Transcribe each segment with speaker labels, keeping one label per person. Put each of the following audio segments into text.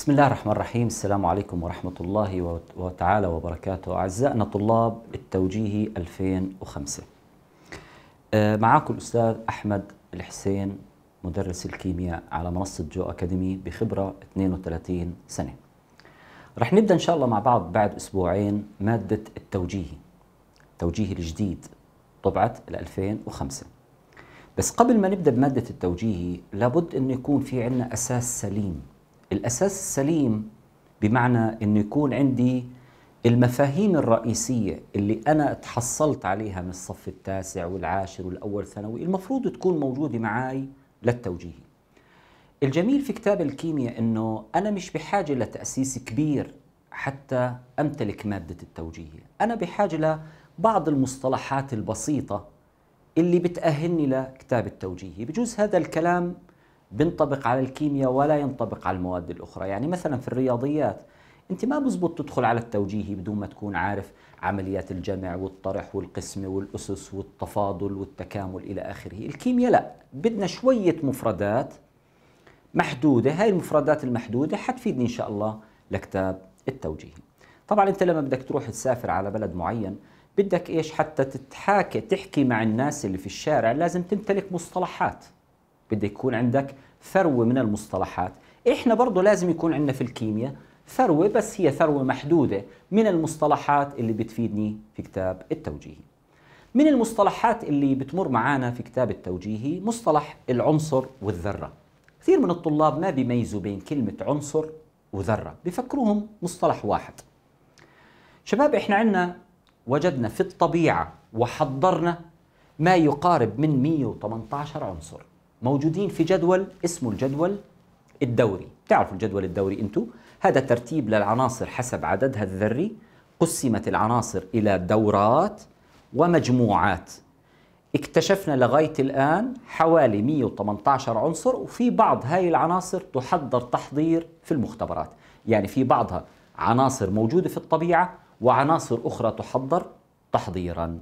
Speaker 1: بسم الله الرحمن الرحيم السلام عليكم ورحمة الله وتعالى وبركاته أعزائنا طلاب التوجيهي 2005 آه، معاكم الأستاذ أحمد الحسين مدرس الكيمياء على منصة جو أكاديمي بخبرة 32 سنة رح نبدأ إن شاء الله مع بعض بعد أسبوعين مادة التوجيهي التوجيهي الجديد طبعت 2005 بس قبل ما نبدأ بمادة التوجيهي لابد أن يكون في عندنا أساس سليم الأساس السليم بمعنى أن يكون عندي المفاهيم الرئيسية اللي أنا تحصلت عليها من الصف التاسع والعاشر والأول ثانوي المفروض تكون موجودة معاي للتوجيهي الجميل في كتاب الكيمياء أنه أنا مش بحاجة لتأسيس كبير حتى أمتلك مادة التوجيهي أنا بحاجة لبعض المصطلحات البسيطة اللي بتأهلني لكتاب التوجيهي بجوز هذا الكلام بينطبق على الكيمياء ولا ينطبق على المواد الأخرى يعني مثلا في الرياضيات أنت ما بزبط تدخل على التوجيهي بدون ما تكون عارف عمليات الجمع والطرح والقسمة والأسس والتفاضل والتكامل إلى آخره الكيمياء لا بدنا شوية مفردات محدودة هاي المفردات المحدودة حتفيدني إن شاء الله لكتاب التوجيهي طبعا أنت لما بدك تروح تسافر على بلد معين بدك إيش حتى تتحاكى تحكي مع الناس اللي في الشارع لازم تمتلك مصطلحات بده يكون عندك ثروة من المصطلحات إحنا برضه لازم يكون عندنا في الكيمياء ثروة بس هي ثروة محدودة من المصطلحات اللي بتفيدني في كتاب التوجيهي من المصطلحات اللي بتمر معانا في كتاب التوجيهي مصطلح العنصر والذرة كثير من الطلاب ما بيميزوا بين كلمة عنصر وذرة بفكروهم مصطلح واحد شباب احنا عندنا وجدنا في الطبيعة وحضرنا ما يقارب من 118 عنصر موجودين في جدول اسمه الجدول الدوري تعرفوا الجدول الدوري انتم هذا ترتيب للعناصر حسب عددها الذري قسمت العناصر إلى دورات ومجموعات اكتشفنا لغاية الآن حوالي 118 عنصر وفي بعض هاي العناصر تحضر تحضير في المختبرات يعني في بعضها عناصر موجودة في الطبيعة وعناصر أخرى تحضر تحضيرا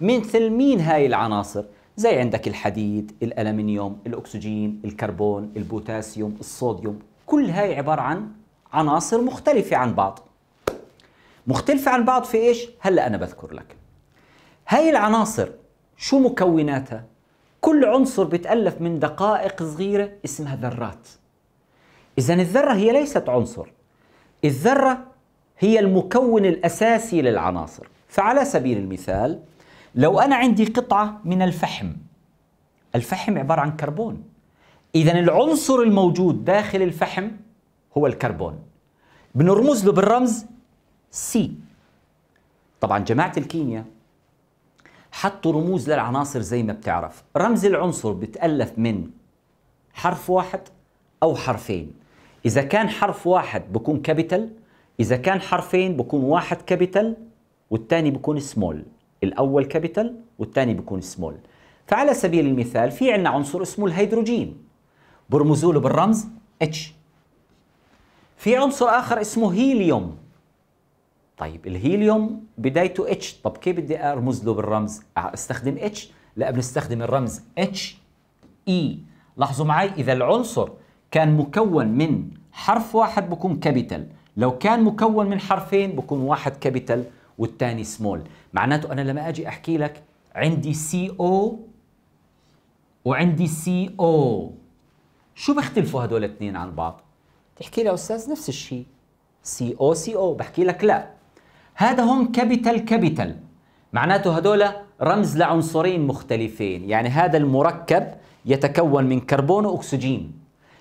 Speaker 1: مثل مين هاي العناصر؟ زي عندك الحديد الألمنيوم الأكسجين الكربون البوتاسيوم الصوديوم كل هاي عبارة عن عناصر مختلفة عن بعض مختلفة عن بعض في إيش؟ هلأ أنا بذكر لك هاي العناصر شو مكوناتها؟ كل عنصر بتألف من دقائق صغيرة اسمها ذرات إذا الذرة هي ليست عنصر الذرة هي المكون الأساسي للعناصر فعلى سبيل المثال لو أنا عندي قطعة من الفحم الفحم عبارة عن كربون إذا العنصر الموجود داخل الفحم هو الكربون بنرمز له بالرمز سي طبعا جماعة الكيمياء حطوا رموز للعناصر زي ما بتعرف رمز العنصر بتألف من حرف واحد أو حرفين إذا كان حرف واحد بكون كابيتال إذا كان حرفين بكون واحد كابيتال والثاني بكون سمول الأول كابيتال والثاني بيكون سمول فعلى سبيل المثال في عندنا عنصر اسمه الهيدروجين برمزوا له بالرمز اتش في عنصر آخر اسمه هيليوم طيب الهيليوم بدايته اتش طب كيف بدي ارمز له بالرمز استخدم اتش لا بنستخدم الرمز اتش اي e. لاحظوا معي اذا العنصر كان مكون من حرف واحد بكون كابيتال لو كان مكون من حرفين بكون واحد كابيتال والثاني سمول معناته انا لما اجي احكي لك عندي سي او وعندي سي او شو بيختلفوا هدول الاثنين عن بعض تحكي لي يا استاذ نفس الشيء سي او سي او بحكي لك لا هذا هون كابيتال كابيتال معناته هدول رمز لعنصرين مختلفين يعني هذا المركب يتكون من كربون واكسجين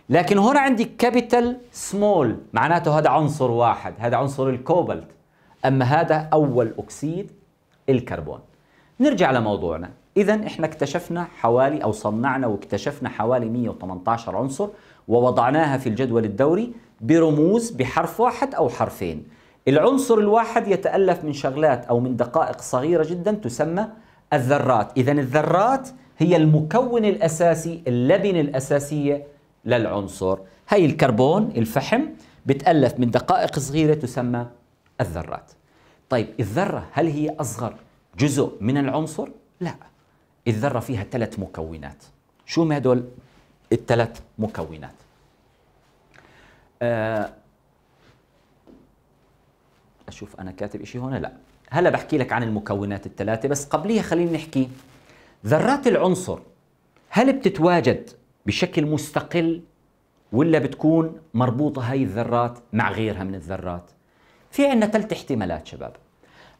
Speaker 1: لكن هنا عندي كابيتال سمول معناته هذا عنصر واحد هذا عنصر الكوبالت أما هذا أول أكسيد الكربون نرجع لموضوعنا إذا إحنا اكتشفنا حوالي أو صنعنا واكتشفنا حوالي 118 عنصر ووضعناها في الجدول الدوري برموز بحرف واحد أو حرفين العنصر الواحد يتألف من شغلات أو من دقائق صغيرة جدا تسمى الذرات إذا الذرات هي المكون الأساسي اللبنة الأساسية للعنصر هي الكربون الفحم بتألف من دقائق صغيرة تسمى الذرات طيب الذرة هل هي أصغر جزء من العنصر؟ لا الذرة فيها ثلاث مكونات شو ما هدول الثلاث مكونات آه، أشوف أنا كاتب إشي هون لا هلا بحكي لك عن المكونات الثلاثة بس قبليها خلينا نحكي ذرات العنصر هل بتتواجد بشكل مستقل ولا بتكون مربوطة هاي الذرات مع غيرها من الذرات في عندنا ثلاث احتمالات شباب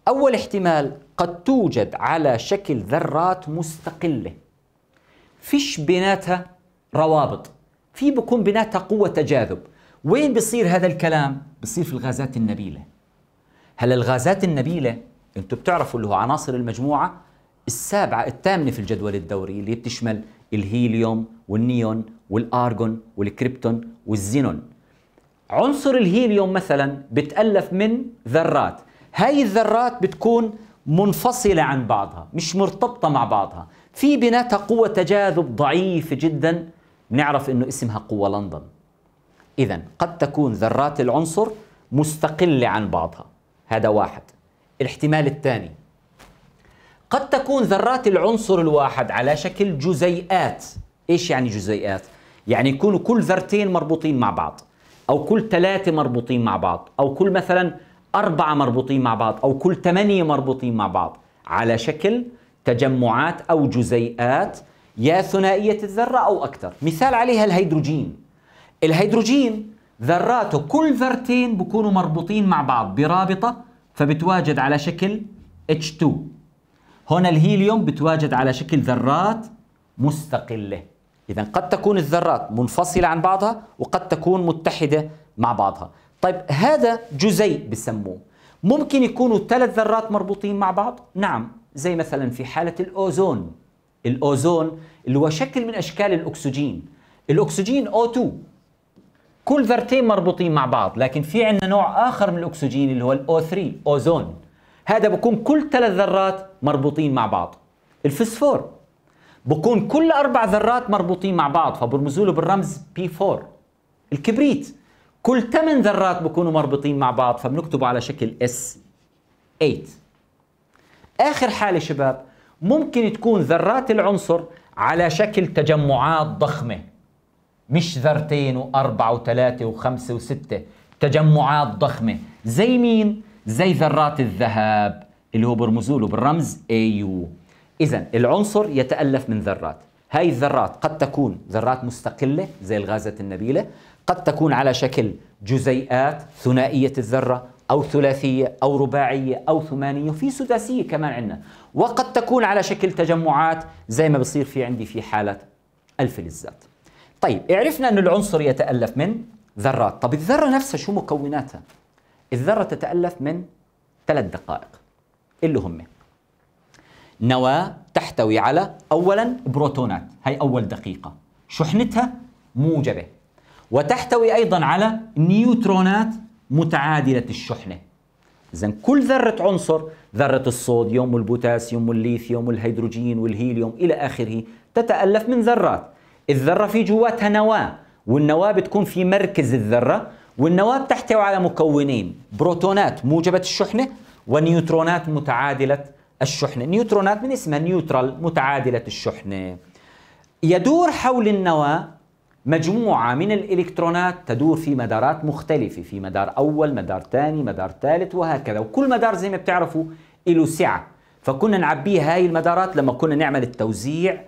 Speaker 1: أول احتمال قد توجد على شكل ذرات مستقلة فيش بيناتها روابط في بكون بيناتها قوة تجاذب وين بصير هذا الكلام؟ بصير في الغازات النبيلة هلا الغازات النبيلة انتم بتعرفوا اللي هو عناصر المجموعة السابعة الثامنة في الجدول الدوري اللي بتشمل الهيليوم والنيون والارجون والكريبتون والزينون عنصر الهيليوم مثلا بتألف من ذرات هاي الذرات بتكون منفصلة عن بعضها مش مرتبطة مع بعضها في بيناتها قوة تجاذب ضعيفة جدا بنعرف انه اسمها قوة لندن اذا قد تكون ذرات العنصر مستقلة عن بعضها هذا واحد الاحتمال الثاني قد تكون ذرات العنصر الواحد على شكل جزيئات ايش يعني جزيئات؟ يعني يكونوا كل ذرتين مربوطين مع بعض أو كل ثلاثة مربوطين مع بعض أو كل مثلا أربعة مربوطين مع بعض أو كل ثمانية مربوطين مع بعض على شكل تجمعات أو جزيئات يا ثنائية الذرة أو أكثر مثال عليها الهيدروجين الهيدروجين ذراته كل ذرتين بكونوا مربوطين مع بعض برابطة فبتواجد على شكل H2 هنا الهيليوم بتواجد على شكل ذرات مستقلة إذا قد تكون الذرات منفصلة عن بعضها وقد تكون متحدة مع بعضها طيب هذا جزيء بسموه ممكن يكونوا ثلاث ذرات مربوطين مع بعض نعم زي مثلا في حالة الأوزون الأوزون اللي هو شكل من أشكال الأكسجين الأكسجين O2 كل ذرتين مربوطين مع بعض لكن في عندنا نوع آخر من الأكسجين اللي هو الأو3 أوزون هذا بكون كل ثلاث ذرات مربوطين مع بعض الفسفور بكون كل اربع ذرات مربوطين مع بعض فبرمزوا له بالرمز بي 4 الكبريت كل ثمان ذرات بكونوا مربوطين مع بعض فبنكتبه على شكل اس 8 اخر حاله شباب ممكن تكون ذرات العنصر على شكل تجمعات ضخمه مش ذرتين واربعه وثلاثه وخمسه وسته تجمعات ضخمه زي مين زي ذرات الذهب اللي هو برمزوله له بالرمز AU إذا العنصر يتألف من ذرات هاي الذرات قد تكون ذرات مستقلة زي الغازات النبيلة قد تكون على شكل جزيئات ثنائية الذرة أو ثلاثية أو رباعية أو ثمانية وفي سداسية كمان عندنا وقد تكون على شكل تجمعات زي ما بصير في عندي في حالة الفلزات طيب عرفنا أن العنصر يتألف من ذرات طب الذرة نفسها شو مكوناتها؟ الذرة تتألف من ثلاث دقائق اللي هم نواة تحتوي على أولا بروتونات هي أول دقيقة شحنتها موجبة وتحتوي أيضا على نيوترونات متعادلة الشحنة إذا كل ذرة عنصر ذرة الصوديوم والبوتاسيوم والليثيوم والهيدروجين والهيليوم إلى آخره تتألف من ذرات الذرة في جواتها نواة والنواة بتكون في مركز الذرة والنواة بتحتوي على مكونين بروتونات موجبة الشحنة ونيوترونات متعادلة الشحنة نيوترونات من اسمها نيوترال متعادلة الشحنة يدور حول النواة مجموعة من الإلكترونات تدور في مدارات مختلفة في مدار أول مدار ثاني مدار ثالث وهكذا وكل مدار زي ما بتعرفوا له سعة فكنا نعبيه هاي المدارات لما كنا نعمل التوزيع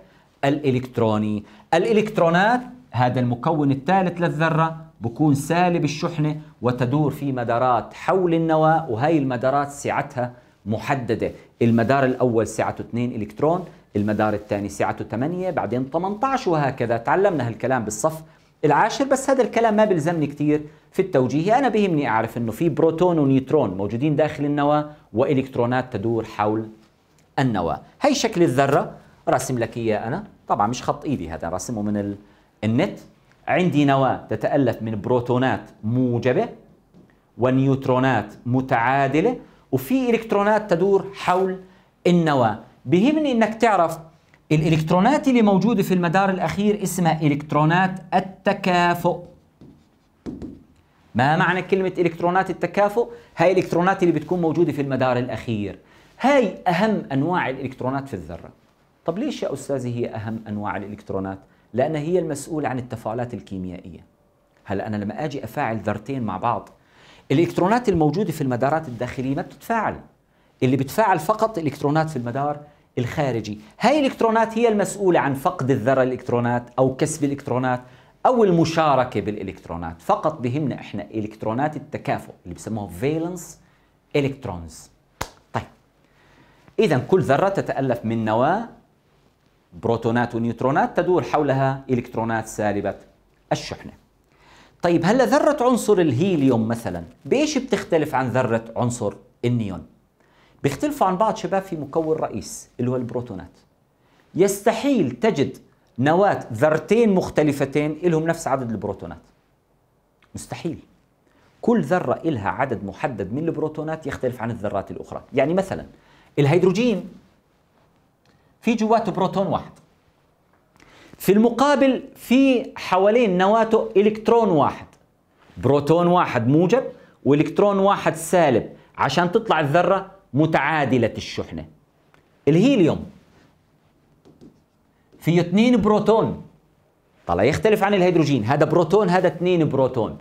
Speaker 1: الإلكتروني الإلكترونات هذا المكون الثالث للذرة بكون سالب الشحنة وتدور في مدارات حول النواة وهي المدارات سعتها محددة المدار الأول سعته 2 إلكترون المدار الثاني سعته 8 بعدين 18 وهكذا تعلمنا هالكلام بالصف العاشر بس هذا الكلام ما بلزمني كثير في التوجيه أنا بهمني أعرف أنه في بروتون ونيوترون موجودين داخل النواة وإلكترونات تدور حول النواة هي شكل الذرة راسم لك إياه أنا طبعا مش خط إيدي هذا راسمه من ال... النت عندي نواة تتألف من بروتونات موجبة ونيوترونات متعادلة وفي الكترونات تدور حول النواه بيهمني انك تعرف الالكترونات اللي موجوده في المدار الاخير اسمها الكترونات التكافؤ ما معنى كلمة إلكترونات التكافؤ؟ هاي الإلكترونات اللي بتكون موجودة في المدار الأخير هاي أهم أنواع الإلكترونات في الذرة طب ليش يا أستاذي هي أهم أنواع الإلكترونات؟ لأنها هي المسؤولة عن التفاعلات الكيميائية هلا أنا لما أجي أفاعل ذرتين مع بعض الالكترونات الموجوده في المدارات الداخليه ما بتتفاعل اللي بتفاعل فقط الكترونات في المدار الخارجي هاي الالكترونات هي المسؤوله عن فقد الذره الالكترونات او كسب الالكترونات او المشاركه بالالكترونات فقط بهمنا احنا الكترونات التكافؤ اللي بسموها فالنس الكترونز طيب اذا كل ذره تتالف من نواه بروتونات ونيوترونات تدور حولها الكترونات سالبه الشحنه طيب هلا ذرة عنصر الهيليوم مثلا بإيش بتختلف عن ذرة عنصر النيون؟ بيختلفوا عن بعض شباب في مكون رئيس اللي هو البروتونات يستحيل تجد نواة ذرتين مختلفتين لهم نفس عدد البروتونات مستحيل كل ذرة إلها عدد محدد من البروتونات يختلف عن الذرات الأخرى يعني مثلا الهيدروجين في جواته بروتون واحد في المقابل في حوالين نواته إلكترون واحد بروتون واحد موجب وإلكترون واحد سالب عشان تطلع الذرة متعادلة الشحنة الهيليوم فيه اثنين بروتون طلع يختلف عن الهيدروجين هذا بروتون هذا اثنين بروتون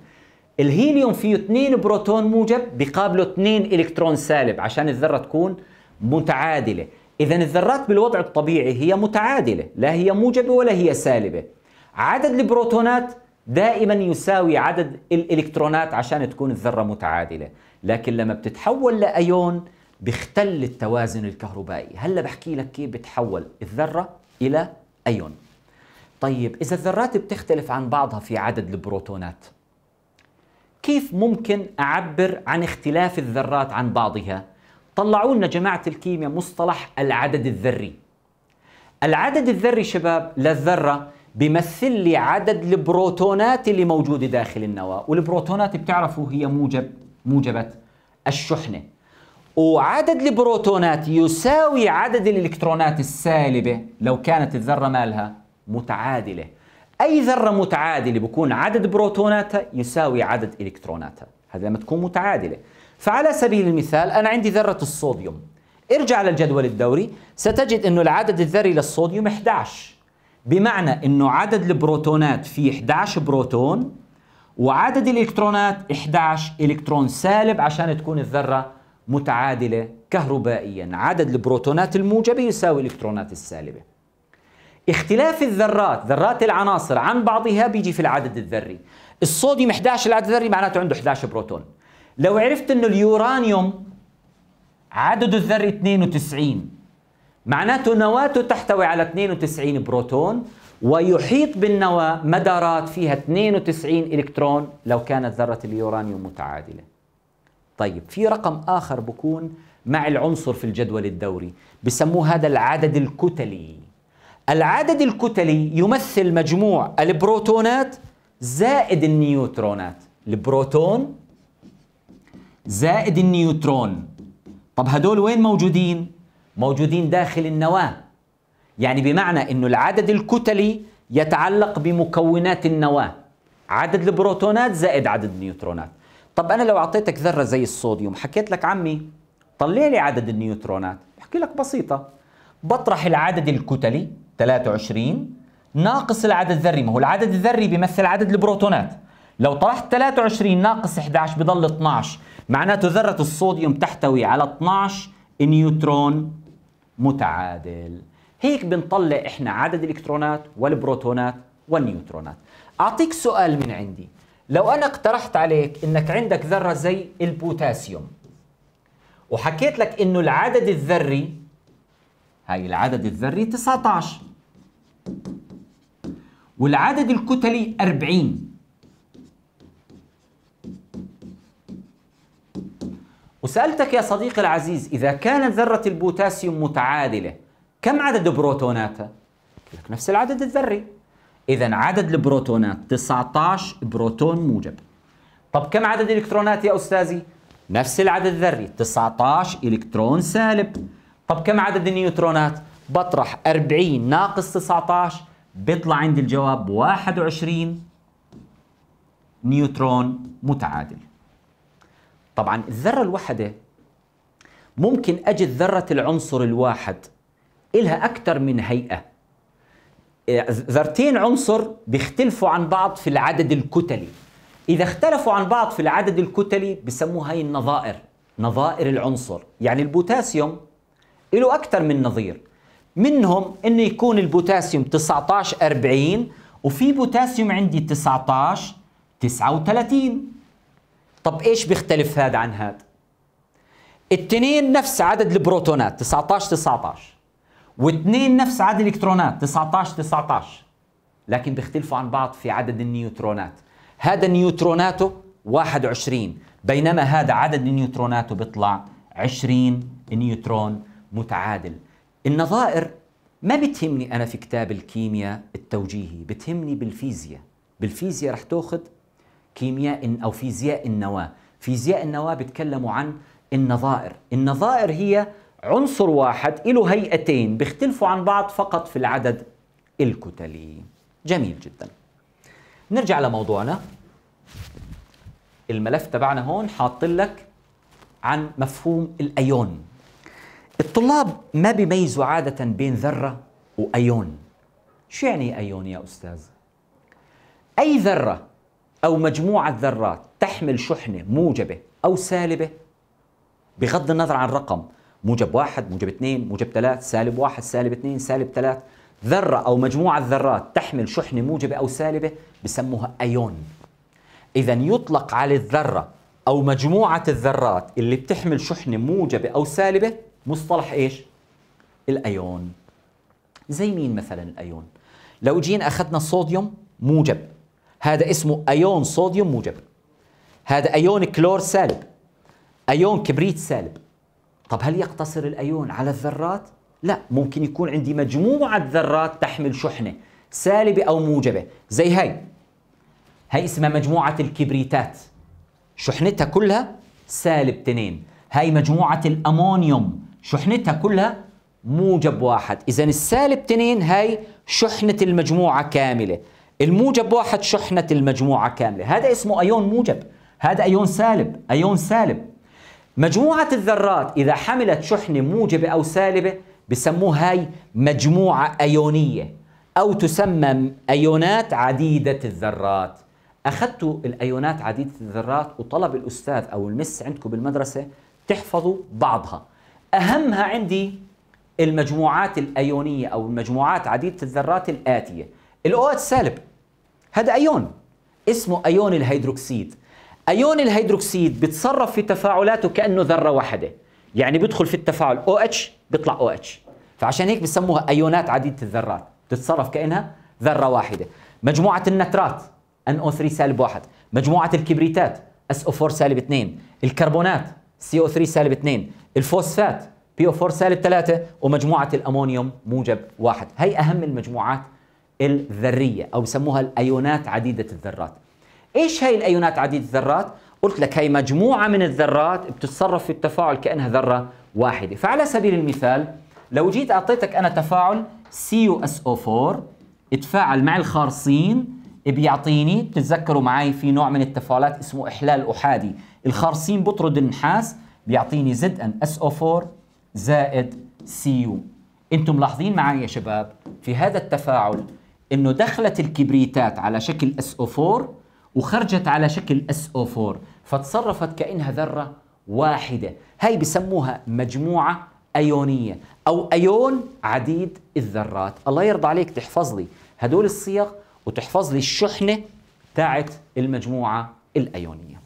Speaker 1: الهيليوم فيه اثنين بروتون موجب بقابله اثنين إلكترون سالب عشان الذرة تكون متعادلة إذا الذرات بالوضع الطبيعي هي متعادلة لا هي موجبة ولا هي سالبة عدد البروتونات دائما يساوي عدد الإلكترونات عشان تكون الذرة متعادلة لكن لما بتتحول لأيون بيختل التوازن الكهربائي هلا بحكي لك كيف بتحول الذرة إلى أيون طيب إذا الذرات بتختلف عن بعضها في عدد البروتونات كيف ممكن أعبر عن اختلاف الذرات عن بعضها؟ طلعوا لنا جماعة الكيمياء مصطلح العدد الذري العدد الذري شباب للذرة بيمثل لي عدد البروتونات اللي موجودة داخل النواة والبروتونات بتعرفوا هي موجب موجبة الشحنة وعدد البروتونات يساوي عدد الإلكترونات السالبة لو كانت الذرة مالها متعادلة أي ذرة متعادلة بكون عدد بروتوناتها يساوي عدد إلكتروناتها هذا لما تكون متعادلة فعلى سبيل المثال أنا عندي ذرة الصوديوم ارجع للجدول الدوري ستجد أنه العدد الذري للصوديوم 11 بمعنى أنه عدد البروتونات فيه 11 بروتون وعدد الإلكترونات 11 إلكترون سالب عشان تكون الذرة متعادلة كهربائيا عدد البروتونات الموجبة يساوي الإلكترونات السالبة اختلاف الذرات ذرات العناصر عن بعضها بيجي في العدد الذري الصوديوم 11 العدد الذري معناته عنده 11 بروتون لو عرفت انه اليورانيوم عدده الذري 92 معناته نواته تحتوي على 92 بروتون ويحيط بالنواة مدارات فيها 92 إلكترون لو كانت ذرة اليورانيوم متعادلة طيب في رقم آخر بكون مع العنصر في الجدول الدوري بسموه هذا العدد الكتلي العدد الكتلي يمثل مجموع البروتونات زائد النيوترونات البروتون زائد النيوترون طب هدول وين موجودين؟ موجودين داخل النواة يعني بمعنى أنه العدد الكتلي يتعلق بمكونات النواة عدد البروتونات زائد عدد النيوترونات طب أنا لو أعطيتك ذرة زي الصوديوم حكيت لك عمي طلع لي عدد النيوترونات بحكي لك بسيطة بطرح العدد الكتلي 23 ناقص العدد الذري ما هو العدد الذري بيمثل عدد البروتونات لو طرحت 23 ناقص 11 بضل 12 معناته ذرة الصوديوم تحتوي على 12 نيوترون متعادل هيك بنطلع احنا عدد الالكترونات والبروتونات والنيوترونات اعطيك سؤال من عندي لو انا اقترحت عليك انك عندك ذره زي البوتاسيوم وحكيت لك انه العدد الذري هاي العدد الذري 19 والعدد الكتلي 40 وسألتك يا صديقي العزيز إذا كانت ذرة البوتاسيوم متعادلة كم عدد بروتوناتها؟ لك نفس العدد الذري إذا عدد البروتونات 19 بروتون موجب طب كم عدد الإلكترونات يا أستاذي؟ نفس العدد الذري 19 إلكترون سالب طب كم عدد النيوترونات؟ بطرح 40 ناقص 19 بيطلع عندي الجواب 21 نيوترون متعادل طبعا الذرة الواحدة ممكن أجد ذرة العنصر الواحد إلها أكثر من هيئة ذرتين عنصر بيختلفوا عن بعض في العدد الكتلي إذا اختلفوا عن بعض في العدد الكتلي بسموها هاي النظائر نظائر العنصر يعني البوتاسيوم له أكثر من نظير منهم انه يكون البوتاسيوم 19 40 وفي بوتاسيوم عندي 19 39 طب ايش بيختلف هذا عن هذا التنين نفس عدد البروتونات 19 19 واثنين نفس عدد الالكترونات 19 19 لكن بيختلفوا عن بعض في عدد النيوترونات هذا نيوتروناته 21 بينما هذا عدد نيوتروناته بيطلع 20 نيوترون متعادل النظائر ما بتهمني انا في كتاب الكيمياء التوجيهي بتهمني بالفيزياء بالفيزياء رح تاخذ كيمياء أو فيزياء النواة فيزياء النواة بتكلموا عن النظائر النظائر هي عنصر واحد له هيئتين بيختلفوا عن بعض فقط في العدد الكتلي جميل جدا نرجع لموضوعنا الملف تبعنا هون حاط لك عن مفهوم الايون الطلاب ما بيميزوا عادة بين ذرة وأيون شو يعني أيون يا أستاذ؟ أي ذرة أو مجموعة ذرات تحمل شحنة موجبة أو سالبة بغض النظر عن الرقم موجب واحد موجب اثنين موجب ثلاث سالب واحد سالب اثنين سالب ثلاث ذرة أو مجموعة ذرات تحمل شحنة موجبة أو سالبة بسموها أيون إذا يطلق على الذرة أو مجموعة الذرات اللي بتحمل شحنة موجبة أو سالبة مصطلح إيش؟ الأيون زي مين مثلا الأيون؟ لو جينا أخذنا الصوديوم موجب هذا اسمه ايون صوديوم موجب هذا ايون كلور سالب ايون كبريت سالب طب هل يقتصر الايون على الذرات لا ممكن يكون عندي مجموعه ذرات تحمل شحنه سالبه او موجبه زي هاي هاي اسمها مجموعه الكبريتات شحنتها كلها سالب تنين هاي مجموعه الامونيوم شحنتها كلها موجب واحد إذا السالب تنين هاي شحنة المجموعة كاملة الموجب واحد شحنة المجموعة كاملة هذا اسمه أيون موجب هذا أيون سالب أيون سالب مجموعة الذرات إذا حملت شحنة موجبة أو سالبة بسموها هاي مجموعة أيونية أو تسمى أيونات عديدة الذرات أخذتوا الأيونات عديدة الذرات وطلب الأستاذ أو المس عندكم بالمدرسة تحفظوا بعضها أهمها عندي المجموعات الأيونية أو المجموعات عديدة الذرات الآتية الاو اتش سالب هذا ايون اسمه ايون الهيدروكسيد ايون الهيدروكسيد بتصرف في تفاعلاته كانه ذره واحده يعني بيدخل في التفاعل او اتش بيطلع او اتش فعشان هيك بسموها ايونات عديده الذرات بتتصرف كانها ذره واحده مجموعه النترات ان او 3 سالب واحد مجموعه الكبريتات اس او 4 سالب 2 الكربونات سي او 3 سالب 2 الفوسفات بي او 4 سالب 3 ومجموعه الامونيوم موجب واحد هي اهم المجموعات الذرية أو بسموها الأيونات عديدة الذرات إيش هي الأيونات عديدة الذرات؟ قلت لك هي مجموعة من الذرات بتتصرف في التفاعل كأنها ذرة واحدة فعلى سبيل المثال لو جيت أعطيتك أنا تفاعل CuSO4 اتفاعل مع الخارصين بيعطيني بتتذكروا معي في نوع من التفاعلات اسمه إحلال أحادي الخارصين بطرد النحاس بيعطيني زد أن 4 زائد Cu انتم ملاحظين معي يا شباب في هذا التفاعل انه دخلت الكبريتات على شكل اس او 4 وخرجت على شكل اس او 4 فتصرفت كانها ذره واحده هي بسموها مجموعه ايونيه او ايون عديد الذرات الله يرضى عليك تحفظ لي هدول الصيغ وتحفظ لي الشحنه تاعت المجموعه الايونيه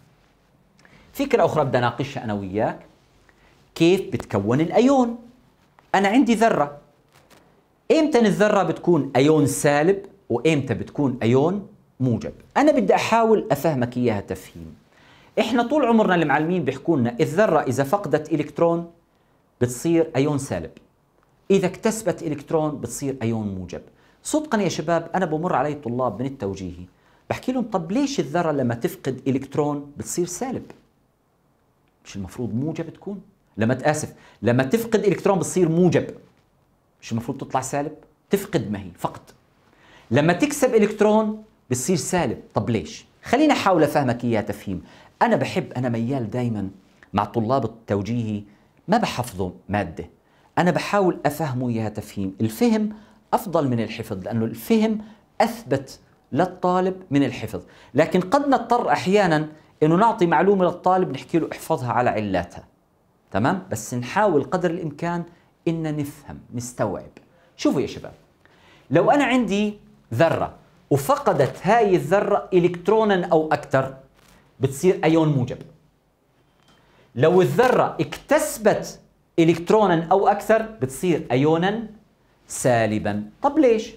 Speaker 1: فكره اخرى بدي اناقشها انا وياك كيف بتكون الايون انا عندي ذره امتى الذره بتكون ايون سالب وامتى بتكون ايون موجب انا بدي احاول افهمك اياها تفهيم احنا طول عمرنا المعلمين بيحكوا لنا الذره اذا فقدت الكترون بتصير ايون سالب اذا اكتسبت الكترون بتصير ايون موجب صدقا يا شباب انا بمر علي طلاب من التوجيهي بحكي لهم طب ليش الذره لما تفقد الكترون بتصير سالب مش المفروض موجب تكون لما تاسف لما تفقد الكترون بتصير موجب مش المفروض تطلع سالب تفقد ما هي فقط لما تكسب الكترون بتصير سالب طب ليش خليني احاول افهمك اياها تفهيم انا بحب انا ميال دائما مع طلاب التوجيهي ما بحفظه ماده انا بحاول افهمه اياها تفهيم الفهم افضل من الحفظ لانه الفهم اثبت للطالب من الحفظ لكن قد نضطر احيانا انه نعطي معلومه للطالب نحكي له احفظها على علاتها تمام بس نحاول قدر الامكان ان نفهم نستوعب شوفوا يا شباب لو انا عندي ذره وفقدت هاي الذره الكترونا او اكثر بتصير ايون موجب لو الذره اكتسبت الكترونا او اكثر بتصير ايونا سالبا طب ليش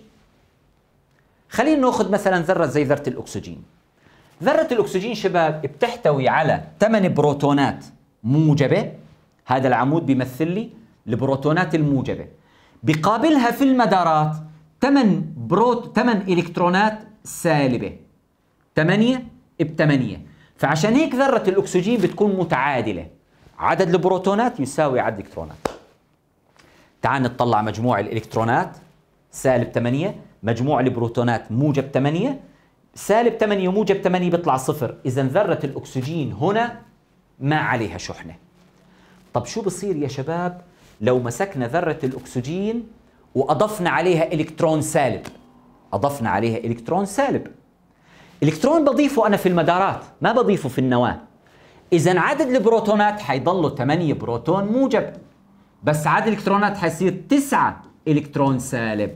Speaker 1: خلينا ناخذ مثلا ذره زي ذره الاكسجين ذره الاكسجين شباب بتحتوي على 8 بروتونات موجبه هذا العمود بيمثل لي البروتونات الموجبة بقابلها في المدارات 8 بروت 8 الكترونات سالبة 8 ب 8 فعشان هيك ذرة الأكسجين بتكون متعادلة عدد البروتونات يساوي عدد الإلكترونات تعال نطلع مجموع الإلكترونات سالب 8 مجموع البروتونات موجب 8 سالب 8 وموجب 8 بيطلع صفر إذا ذرة الأكسجين هنا ما عليها شحنة طب شو بصير يا شباب لو مسكنا ذرة الأكسجين وأضفنا عليها إلكترون سالب أضفنا عليها إلكترون سالب إلكترون بضيفه أنا في المدارات ما بضيفه في النواة إذا عدد البروتونات حيضلوا 8 بروتون موجب بس عدد الإلكترونات حيصير 9 إلكترون سالب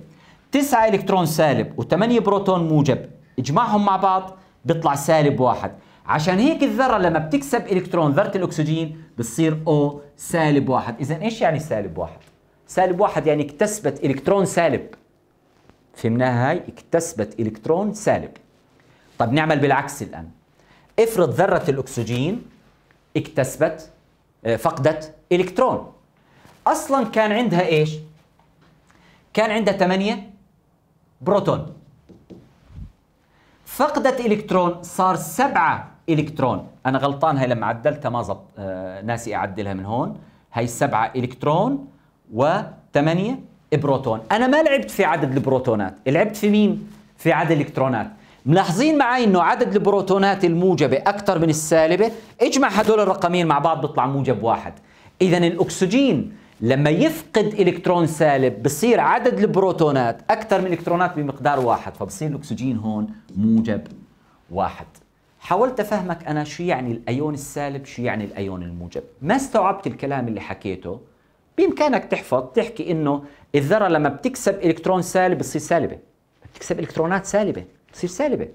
Speaker 1: 9 إلكترون سالب و8 بروتون موجب اجمعهم مع بعض بيطلع سالب واحد عشان هيك الذره لما بتكسب الكترون ذره الاكسجين بتصير او سالب واحد اذا ايش يعني سالب واحد سالب واحد يعني اكتسبت الكترون سالب فهمناها هاي اكتسبت الكترون سالب طب نعمل بالعكس الان افرض ذره الاكسجين اكتسبت آه، فقدت الكترون اصلا كان عندها ايش كان عندها 8 بروتون فقدت الكترون صار سبعة الكترون انا غلطان هاي لما عدلتها ما زبط آه ناسي اعدلها من هون هاي السبعه الكترون و8 بروتون انا ما لعبت في عدد البروتونات لعبت في مين في عدد الالكترونات ملاحظين معي انه عدد البروتونات الموجبه اكثر من السالبه اجمع هدول الرقمين مع بعض بيطلع موجب واحد اذا الاكسجين لما يفقد الكترون سالب بصير عدد البروتونات اكثر من الكترونات بمقدار واحد فبصير الاكسجين هون موجب واحد حاولت افهمك انا شو يعني الايون السالب شو يعني الايون الموجب ما استوعبت الكلام اللي حكيته بامكانك تحفظ تحكي انه الذره لما بتكسب الكترون سالب بتصير سالبه بتكسب الكترونات سالبه بتصير سالبه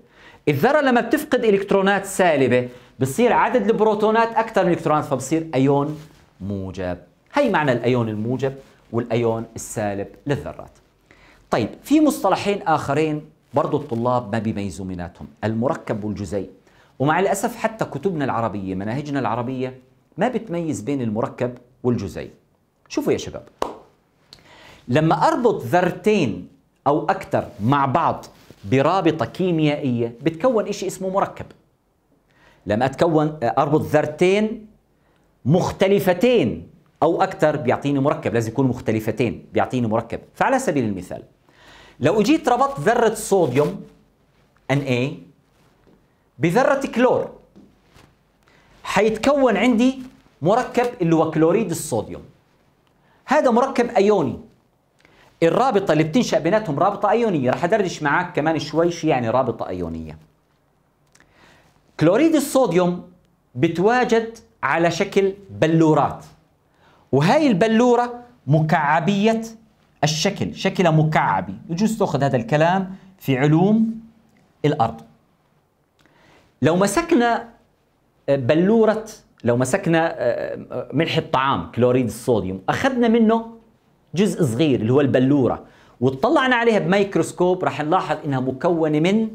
Speaker 1: الذره لما بتفقد الكترونات سالبه بصير عدد البروتونات اكثر من الالكترونات فبصير ايون موجب هي معنى الايون الموجب والايون السالب للذرات طيب في مصطلحين اخرين برضو الطلاب ما بيميزوا بيناتهم المركب والجزيء ومع الأسف حتى كتبنا العربية مناهجنا العربية ما بتميز بين المركب والجزيء شوفوا يا شباب لما أربط ذرتين أو أكثر مع بعض برابطة كيميائية بتكون إشي اسمه مركب لما أتكون أربط ذرتين مختلفتين أو أكثر بيعطيني مركب لازم يكون مختلفتين بيعطيني مركب فعلى سبيل المثال لو اجيت ربطت ذرة صوديوم Na بذرة كلور حيتكون عندي مركب اللي هو كلوريد الصوديوم هذا مركب ايوني الرابطه اللي بتنشا بيناتهم رابطه ايونيه رح ادردش معاك كمان شوي شو يعني رابطه ايونيه كلوريد الصوديوم بتواجد على شكل بلورات وهي البلوره مكعبيه الشكل شكلها مكعبي يجوز تاخذ هذا الكلام في علوم الارض لو مسكنا آه، بلورة لو مسكنا آه، آه، ملح الطعام كلوريد الصوديوم أخذنا منه جزء صغير اللي هو البلورة وطلعنا عليها بميكروسكوب راح نلاحظ إنها مكونة من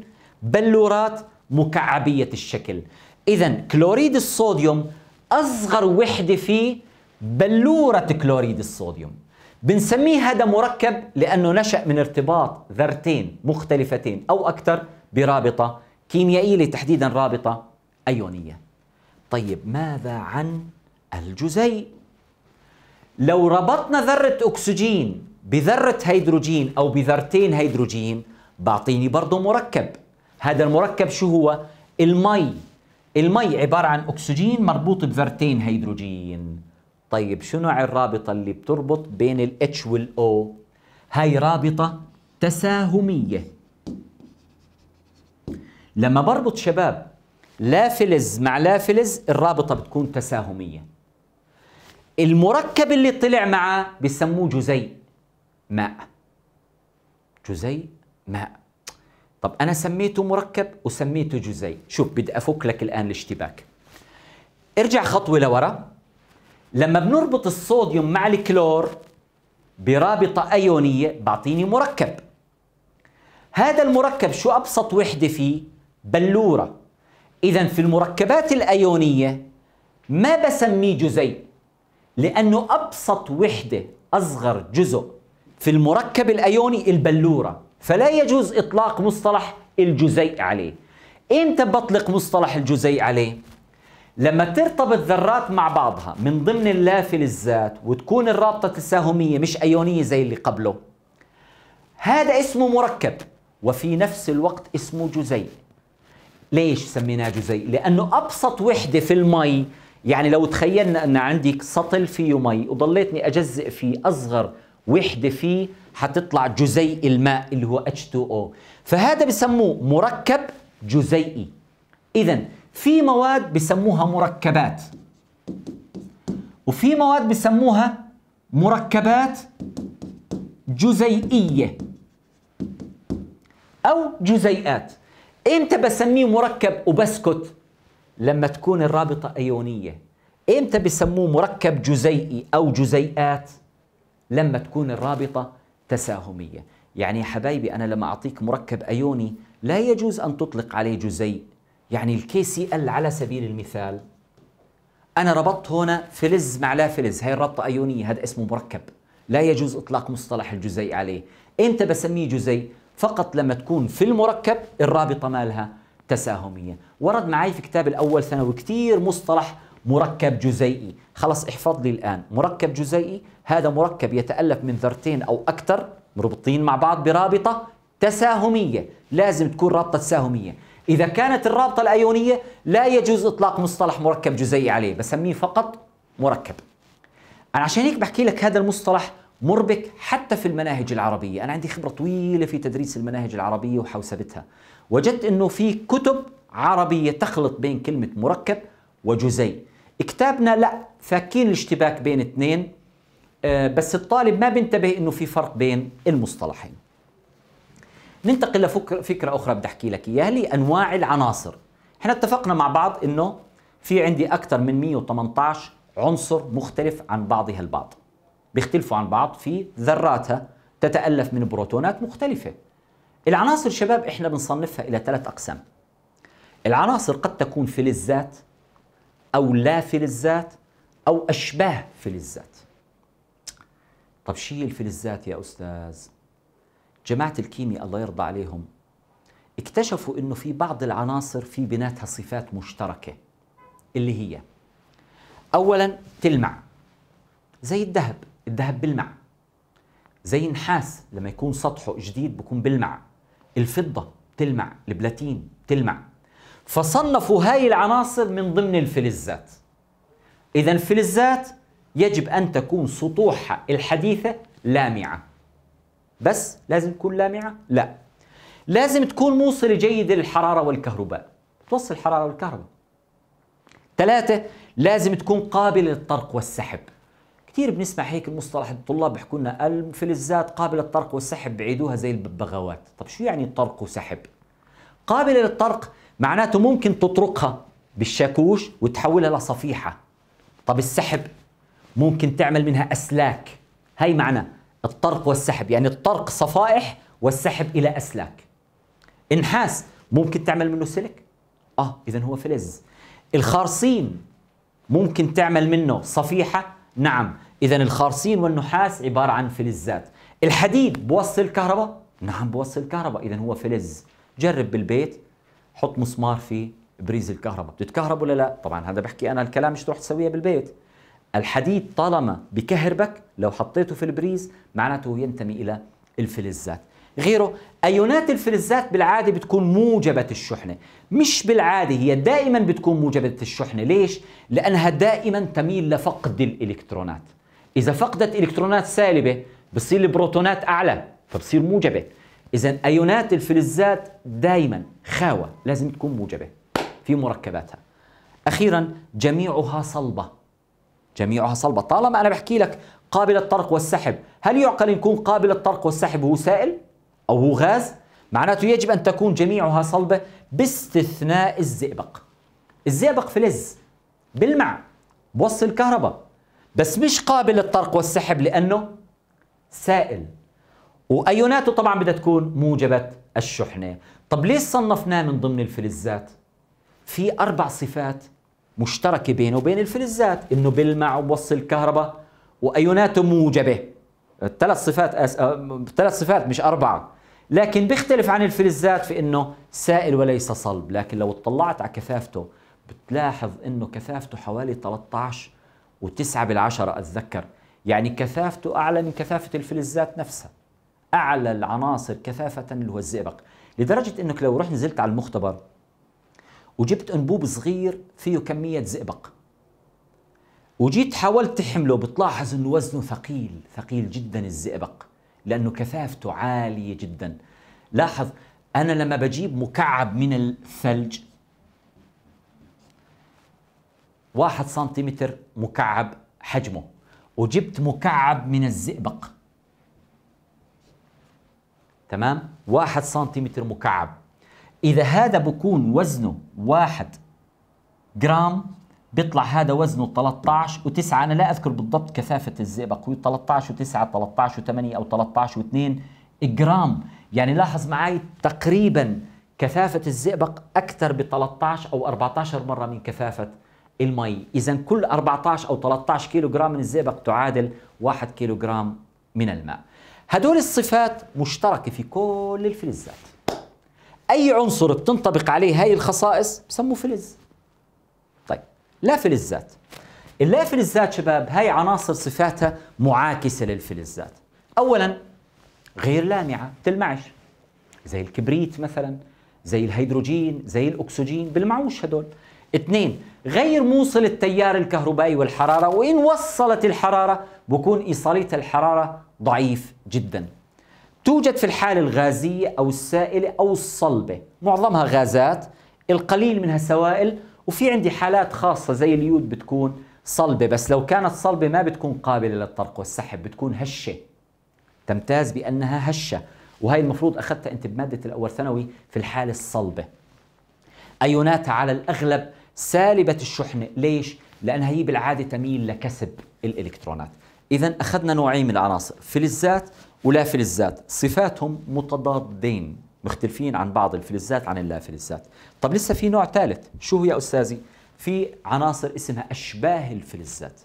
Speaker 1: بلورات مكعبية الشكل إذا كلوريد الصوديوم أصغر وحدة في بلورة كلوريد الصوديوم بنسميه هذا مركب لأنه نشأ من ارتباط ذرتين مختلفتين أو أكثر برابطة كيميائية لتحديدا رابطة أيونية طيب ماذا عن الجزيء لو ربطنا ذرة أكسجين بذرة هيدروجين أو بذرتين هيدروجين بعطيني برضه مركب هذا المركب شو هو؟ المي المي عبارة عن أكسجين مربوط بذرتين هيدروجين طيب شو نوع الرابطة اللي بتربط بين الاتش H وال O؟ هاي رابطة تساهمية لما بربط شباب لا فلز مع لا فلز الرابطة بتكون تساهمية المركب اللي طلع معاه بسموه جزيء ماء جزيء ماء طب أنا سميته مركب وسميته جزيء شوف بدي أفك لك الآن الاشتباك ارجع خطوة لورا لما بنربط الصوديوم مع الكلور برابطة أيونية بعطيني مركب هذا المركب شو أبسط وحدة فيه بلورة إذا في المركبات الأيونية ما بسميه جزيء لأنه أبسط وحدة أصغر جزء في المركب الأيوني البلورة فلا يجوز إطلاق مصطلح الجزيء عليه إمتى بطلق مصطلح الجزيء عليه؟ لما ترتبط ذرات مع بعضها من ضمن اللافل الذات وتكون الرابطة تساهمية مش أيونية زي اللي قبله هذا اسمه مركب وفي نفس الوقت اسمه جزيء ليش سميناه جزيء؟ لأنه أبسط وحدة في المي يعني لو تخيلنا أن عندي سطل فيه مي وضليتني أجزئ فيه أصغر وحدة فيه حتطلع جزيء الماء اللي هو H2O فهذا بسموه مركب جزيئي إذا في مواد بسموها مركبات وفي مواد بسموها مركبات جزيئية أو جزيئات امتى بسميه مركب وبسكت لما تكون الرابطه ايونيه امتى بسموه مركب جزيئي او جزيئات لما تكون الرابطه تساهميه يعني يا حبايبي انا لما اعطيك مركب ايوني لا يجوز ان تطلق عليه جزيء يعني الكي سي ال على سبيل المثال انا ربطت هنا فلز مع لا فلز هاي الربطه ايونيه هذا اسمه مركب لا يجوز اطلاق مصطلح الجزيء عليه امتى بسميه جزيء فقط لما تكون في المركب الرابطة مالها تساهمية ورد معي في كتاب الأول ثانوي كثير مصطلح مركب جزيئي خلص احفظ لي الآن مركب جزيئي هذا مركب يتألف من ذرتين أو أكثر مربطين مع بعض برابطة تساهمية لازم تكون رابطة تساهمية إذا كانت الرابطة الأيونية لا يجوز إطلاق مصطلح مركب جزيئي عليه بسميه فقط مركب أنا عشان هيك بحكي لك هذا المصطلح مربك حتى في المناهج العربية أنا عندي خبرة طويلة في تدريس المناهج العربية وحوسبتها وجدت أنه في كتب عربية تخلط بين كلمة مركب وجزي كتابنا لا فاكين الاشتباك بين اثنين آه، بس الطالب ما بينتبه انه في فرق بين المصطلحين ننتقل لفكرة أخرى بدي أحكي لك إياها لي أنواع العناصر احنا اتفقنا مع بعض أنه في عندي أكثر من 118 عنصر مختلف عن بعضها البعض بيختلفوا عن بعض في ذراتها تتألف من بروتونات مختلفة العناصر شباب احنا بنصنفها إلى ثلاث أقسام العناصر قد تكون فلزات أو لا فلزات أو أشباه فلزات طب شيء الفلزات يا أستاذ جماعة الكيمياء الله يرضى عليهم اكتشفوا انه في بعض العناصر في بيناتها صفات مشتركه اللي هي اولا تلمع زي الذهب الذهب بلمع زي النحاس لما يكون سطحه جديد بكون بلمع الفضة بتلمع البلاتين بتلمع فصنفوا هاي العناصر من ضمن الفلزات إذا الفلزات يجب أن تكون سطوحها الحديثة لامعة بس لازم تكون لامعة؟ لا لازم تكون موصلة جيدة للحرارة والكهرباء توصل الحرارة والكهرباء ثلاثة لازم تكون قابلة للطرق والسحب كثير بنسمع هيك المصطلح الطلاب بيحكوا لنا الفلزات قابلة للطرق والسحب بعيدوها زي الببغاوات طب شو يعني طرق وسحب قابلة للطرق معناته ممكن تطرقها بالشاكوش وتحولها لصفيحة طب السحب ممكن تعمل منها أسلاك هاي معنى الطرق والسحب يعني الطرق صفائح والسحب إلى أسلاك انحاس ممكن تعمل منه سلك اه اذا هو فلز الخرصيم ممكن تعمل منه صفيحه نعم إذا الخارصين والنحاس عبارة عن فلزات الحديد بوصل كهرباء نعم بوصل كهرباء إذا هو فلز جرب بالبيت حط مسمار في بريز الكهرباء بتتكهرب ولا لا طبعا هذا بحكي أنا الكلام مش تروح تسويه بالبيت الحديد طالما بكهربك لو حطيته في البريز معناته ينتمي إلى الفلزات غيره ايونات الفلزات بالعاده بتكون موجبه الشحنه مش بالعاده هي دائما بتكون موجبه الشحنه ليش لانها دائما تميل لفقد الالكترونات إذا فقدت إلكترونات سالبة بصير البروتونات أعلى فبصير موجبة إذا أيونات الفلزات دائما خاوة لازم تكون موجبة في مركباتها أخيرا جميعها صلبة جميعها صلبة طالما أنا بحكي لك قابل الطرق والسحب هل يعقل أن يكون قابل الطرق والسحب هو سائل أو هو غاز معناته يجب أن تكون جميعها صلبة باستثناء الزئبق الزئبق فلز بلمع بوصل كهرباء بس مش قابل للطرق والسحب لأنه سائل وأيوناته طبعا بدها تكون موجبة الشحنة طب ليش صنفناه من ضمن الفلزات في أربع صفات مشتركة بينه وبين الفلزات إنه بلمع وبوصل كهرباء وأيوناته موجبة ثلاث صفات أس... آه، ثلاث صفات مش أربعة لكن بيختلف عن الفلزات في إنه سائل وليس صلب لكن لو اطلعت على كثافته بتلاحظ إنه كثافته حوالي 13 و9 بالعشرة أتذكر يعني كثافته أعلى من كثافة الفلزات نفسها أعلى العناصر كثافة اللي هو الزئبق لدرجة أنك لو رحت نزلت على المختبر وجبت أنبوب صغير فيه كمية زئبق وجيت حاولت تحمله بتلاحظ أنه وزنه ثقيل ثقيل جدا الزئبق لأنه كثافته عالية جدا لاحظ أنا لما بجيب مكعب من الثلج واحد سنتيمتر مكعب حجمه وجبت مكعب من الزئبق تمام واحد سنتيمتر مكعب إذا هذا بكون وزنه واحد جرام بيطلع هذا وزنه 13 و9 أنا لا أذكر بالضبط كثافة الزئبق 13 و9 13 و8 أو 13 و2 جرام يعني لاحظ معي تقريبا كثافة الزئبق أكثر ب 13 أو 14 مرة من كثافة المي إذا كل 14 أو 13 كيلو جرام من الزئبق تعادل 1 كيلو جرام من الماء هدول الصفات مشتركة في كل الفلزات أي عنصر بتنطبق عليه هاي الخصائص بسموه فلز طيب لا فلزات اللا فلزات شباب هاي عناصر صفاتها معاكسة للفلزات أولا غير لامعة تلمعش زي الكبريت مثلا زي الهيدروجين زي الأكسجين بالمعوش هدول اثنين غير موصل التيار الكهربائي والحرارة وإن وصلت الحرارة بكون إيصالية الحرارة ضعيف جدا توجد في الحالة الغازية أو السائلة أو الصلبة معظمها غازات القليل منها سوائل وفي عندي حالات خاصة زي اليود بتكون صلبة بس لو كانت صلبة ما بتكون قابلة للطرق والسحب بتكون هشة تمتاز بأنها هشة وهي المفروض أخذتها أنت بمادة الأول ثانوي في الحالة الصلبة أيوناتها على الأغلب سالبة الشحنة ليش؟ لأنها هي بالعادة تميل لكسب الإلكترونات إذا أخذنا نوعين من العناصر فلزات ولا فلزات صفاتهم متضادين مختلفين عن بعض الفلزات عن اللا فلزات طب لسه في نوع ثالث شو هو يا أستاذي؟ في عناصر اسمها أشباه الفلزات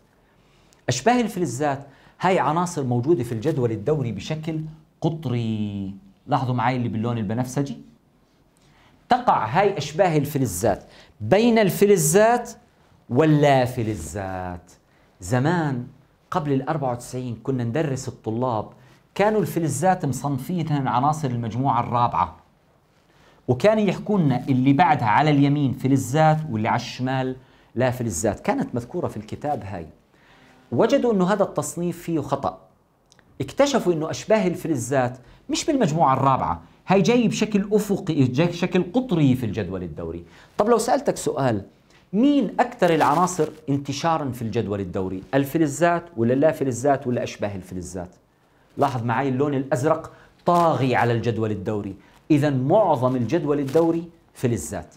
Speaker 1: أشباه الفلزات هاي عناصر موجودة في الجدول الدوري بشكل قطري لاحظوا معي اللي باللون البنفسجي تقع هاي أشباه الفلزات بين الفلزات واللا فلزات زمان قبل ال 94 كنا ندرس الطلاب كانوا الفلزات مصنفين من عناصر المجموعة الرابعة وكان يحكوا لنا اللي بعدها على اليمين فلزات واللي على الشمال لا فلزات كانت مذكورة في الكتاب هاي وجدوا أنه هذا التصنيف فيه خطأ اكتشفوا أنه أشباه الفلزات مش بالمجموعة الرابعة هاي جاي بشكل أفقي جاي بشكل قطري في الجدول الدوري طب لو سألتك سؤال مين أكثر العناصر انتشارا في الجدول الدوري الفلزات ولا لا فلزات ولا أشباه الفلزات لاحظ معي اللون الأزرق طاغي على الجدول الدوري إذا معظم الجدول الدوري فلزات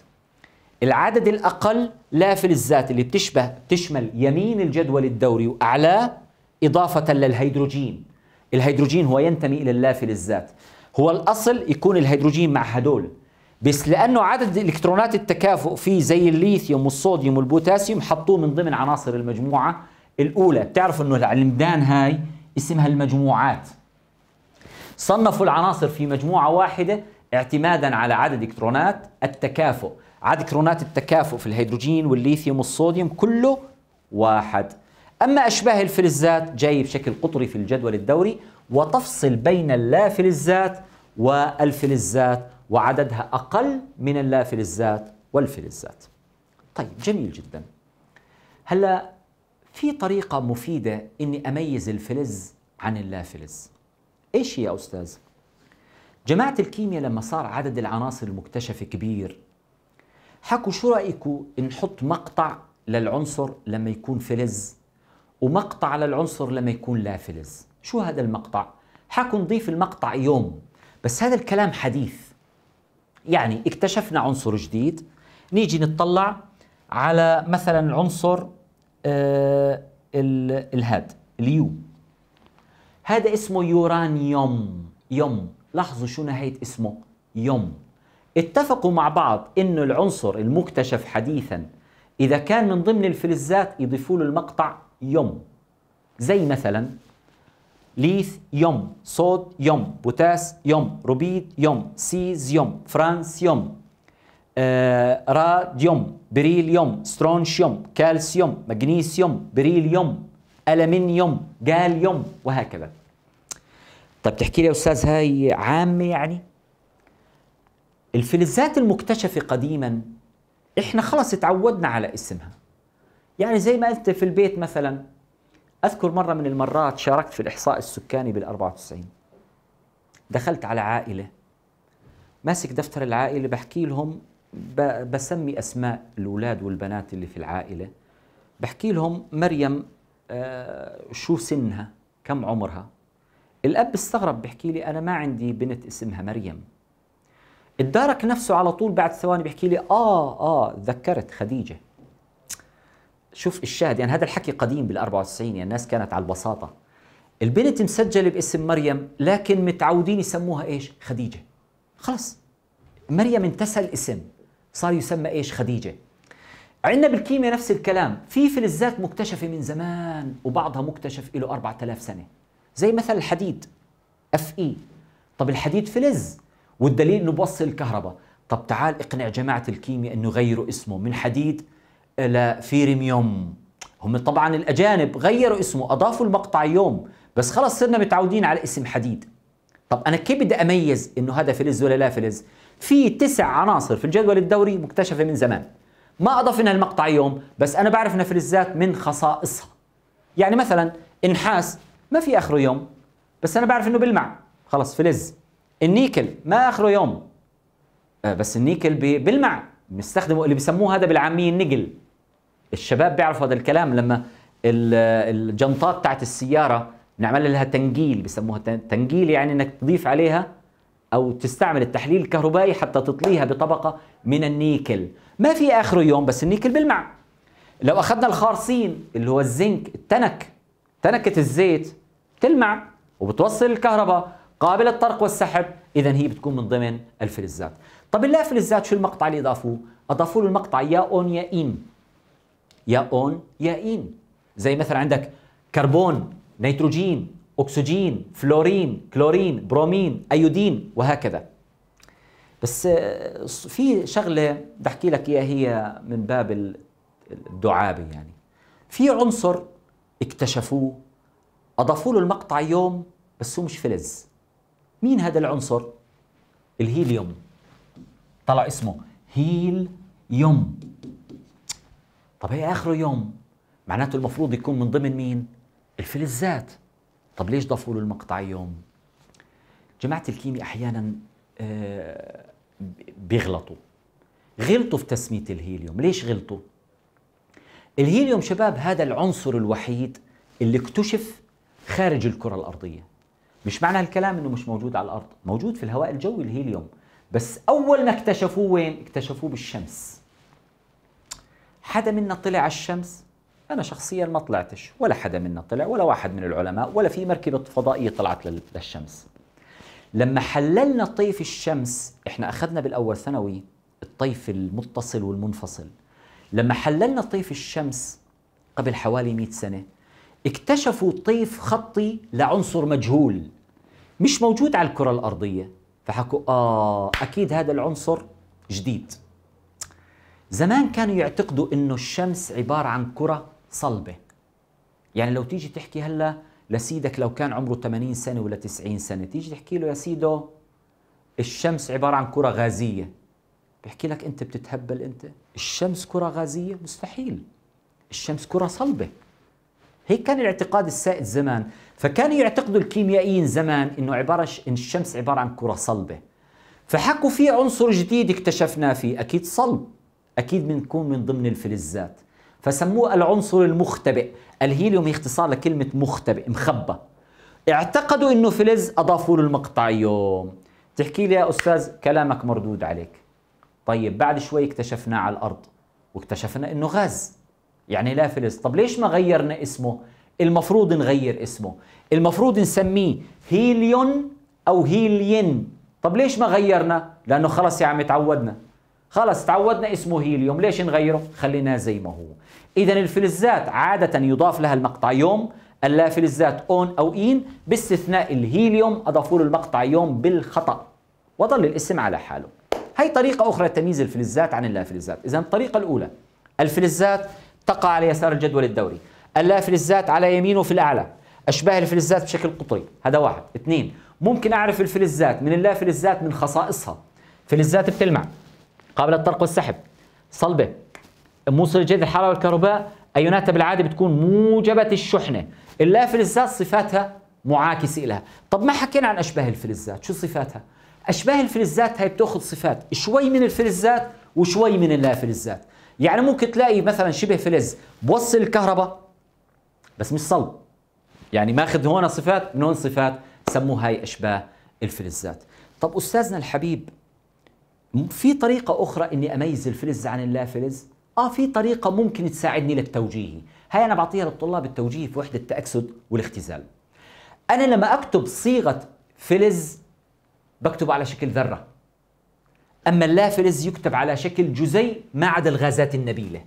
Speaker 1: العدد الأقل لا فلزات اللي بتشبه بتشمل يمين الجدول الدوري وأعلاه إضافة للهيدروجين الهيدروجين هو ينتمي إلى اللافلزات هو الأصل يكون الهيدروجين مع هدول بس لأنه عدد الإلكترونات التكافؤ فيه زي الليثيوم والصوديوم والبوتاسيوم حطوه من ضمن عناصر المجموعة الأولى بتعرف أنه العلمدان هاي اسمها المجموعات صنفوا العناصر في مجموعة واحدة اعتمادا على عدد إلكترونات التكافؤ عدد إلكترونات التكافؤ في الهيدروجين والليثيوم والصوديوم كله واحد أما أشباه الفلزات جاي بشكل قطري في الجدول الدوري وتفصل بين اللافلزات والفلزات وعددها أقل من اللافلزات والفلزات طيب جميل جدا هلا في طريقة مفيدة إني أميز الفلز عن اللافلز إيش هي يا أستاذ؟ جماعة الكيمياء لما صار عدد العناصر المكتشفة كبير حكوا شو رأيكم نحط مقطع للعنصر لما يكون فلز ومقطع للعنصر لما يكون لا فلز شو هذا المقطع؟ حكوا نضيف المقطع يوم بس هذا الكلام حديث يعني اكتشفنا عنصر جديد نيجي نطلع على مثلا عنصر آه الهاد اليو هذا اسمه يورانيوم يوم لاحظوا شو نهاية اسمه يوم اتفقوا مع بعض انه العنصر المكتشف حديثا اذا كان من ضمن الفلزات يضيفوا له المقطع يوم زي مثلا ليث يوم صوت يوم بوتاس يوم روبيد يوم سيز يوم فرانس يوم آه راديوم بريليوم سترونشيوم كالسيوم مغنيسيوم بريليوم ألمنيوم جاليوم وهكذا طب تحكي لي يا أستاذ هاي عامة يعني الفلزات المكتشفة قديما إحنا خلص اتعودنا على اسمها يعني زي ما أنت في البيت مثلا أذكر مرة من المرات شاركت في الإحصاء السكاني بال 94 دخلت على عائلة ماسك دفتر العائلة بحكي لهم بسمي أسماء الأولاد والبنات اللي في العائلة بحكي لهم مريم آه شو سنها كم عمرها الأب استغرب بحكي لي أنا ما عندي بنت اسمها مريم ادارك نفسه على طول بعد ثواني بحكي لي آه آه ذكرت خديجة شوف الشاهد يعني هذا الحكي قديم بال 94 يعني الناس كانت على البساطه البنت مسجله باسم مريم لكن متعودين يسموها ايش خديجه خلص مريم انتسى الاسم صار يسمى ايش خديجه عندنا بالكيمياء نفس الكلام في فلزات مكتشفه من زمان وبعضها مكتشف له 4000 سنه زي مثل الحديد اف اي e. طب الحديد فلز والدليل انه بوصل الكهرباء طب تعال اقنع جماعه الكيمياء انه غيروا اسمه من حديد لفيرم يوم هم طبعا الأجانب غيروا اسمه أضافوا المقطع يوم بس خلص صرنا متعودين على اسم حديد طب أنا كيف بدي أميز إنه هذا فلز ولا لا فلز في تسع عناصر في الجدول الدوري مكتشفة من زمان ما أضفنا المقطع يوم بس أنا بعرف انها فلزات من خصائصها يعني مثلا النحاس ما في آخره يوم بس أنا بعرف إنه بلمع خلص فلز النيكل ما آخره يوم آه، بس النيكل بلمع بنستخدمه اللي بسموه هذا بالعاميه النقل الشباب بيعرفوا هذا الكلام لما الجنطات بتاعت السياره نعمل لها تنجيل بسموها تنجيل يعني انك تضيف عليها او تستعمل التحليل الكهربائي حتى تطليها بطبقه من النيكل ما في اخره يوم بس النيكل بيلمع لو اخذنا الخارصين اللي هو الزنك التنك تنكه الزيت بتلمع وبتوصل الكهرباء قابل الطرق والسحب اذا هي بتكون من ضمن الفلزات طب اللافلزات شو المقطع اللي اضافوه اضافوا له المقطع يا اون يا ايم يا اون يا اين زي مثلا عندك كربون نيتروجين اكسجين فلورين كلورين برومين ايودين وهكذا بس آه، في شغله بدي احكي لك اياها هي من باب الدعابه يعني في عنصر اكتشفوه اضافوا له المقطع يوم بس هو مش فلز مين هذا العنصر الهيليوم طلع اسمه هيل يوم طب هي اخر يوم معناته المفروض يكون من ضمن مين الفلزات طب ليش ضافوا له المقطع يوم جماعه الكيمياء احيانا آه، بيغلطوا غلطوا في تسميه الهيليوم ليش غلطوا الهيليوم شباب هذا العنصر الوحيد اللي اكتشف خارج الكره الارضيه مش معنى الكلام انه مش موجود على الارض موجود في الهواء الجوي الهيليوم بس اول ما اكتشفوه وين اكتشفوه بالشمس حدا منا طلع على الشمس انا شخصيا ما طلعتش ولا حدا منا طلع ولا واحد من العلماء ولا في مركبه فضائيه طلعت للشمس لما حللنا طيف الشمس احنا اخذنا بالاول ثانوي الطيف المتصل والمنفصل لما حللنا طيف الشمس قبل حوالي 100 سنه اكتشفوا طيف خطي لعنصر مجهول مش موجود على الكره الارضيه فحكوا اه اكيد هذا العنصر جديد زمان كانوا يعتقدوا انه الشمس عباره عن كره صلبه يعني لو تيجي تحكي هلا لسيدك لو كان عمره 80 سنه ولا 90 سنه تيجي تحكي له يا سيدو الشمس عباره عن كره غازيه بحكي لك انت بتتهبل انت الشمس كره غازيه مستحيل الشمس كره صلبه هيك كان الاعتقاد السائد زمان فكانوا يعتقدوا الكيميائيين زمان انه عباره ان الشمس عباره عن كره صلبه فحكوا في عنصر جديد اكتشفناه فيه اكيد صلب اكيد بنكون من ضمن الفلزات فسموه العنصر المختبئ الهيليوم اختصار لكلمه مختبئ مخبى اعتقدوا انه فلز اضافوا له المقطع يوم تحكي لي يا استاذ كلامك مردود عليك طيب بعد شوي اكتشفناه على الارض واكتشفنا انه غاز يعني لا فلز طب ليش ما غيرنا اسمه المفروض نغير اسمه المفروض نسميه هيليون او هيلين طب ليش ما غيرنا لانه خلص يا عم تعودنا خلص تعودنا اسمه هيليوم ليش نغيره خليناه زي ما هو اذا الفلزات عاده يضاف لها المقطع يوم اللا فلزات اون او اين باستثناء الهيليوم اضافوا له المقطع يوم بالخطا وظل الاسم على حاله هي طريقه اخرى لتمييز الفلزات عن اللا فلزات اذا الطريقه الاولى الفلزات تقع على يسار الجدول الدوري اللا فلزات على يمينه في الاعلى اشباه الفلزات بشكل قطري هذا واحد اثنين ممكن اعرف الفلزات من اللا فلزات من خصائصها فلزات بتلمع قابلة للطرق والسحب صلبة موصل الجذر الحرارة والكهرباء أيوناتها بالعادة بتكون موجبة الشحنة اللافلزات صفاتها معاكسة لها طب ما حكينا عن أشباه الفلزات شو صفاتها؟ أشباه الفلزات هي بتأخذ صفات شوي من الفلزات وشوي من اللافلزات يعني ممكن تلاقي مثلا شبه فلز بوصل الكهرباء بس مش صلب يعني ماخذ هون صفات من هون صفات سموها هاي أشباه الفلزات طب أستاذنا الحبيب في طريقة أخرى إني أميز الفلز عن اللافلز؟ آه في طريقة ممكن تساعدني للتوجيهي هاي أنا بعطيها للطلاب التوجيهي في وحدة التأكسد والاختزال أنا لما أكتب صيغة فلز بكتب على شكل ذرة أما اللافلز يكتب على شكل جزيء ما عدا الغازات النبيلة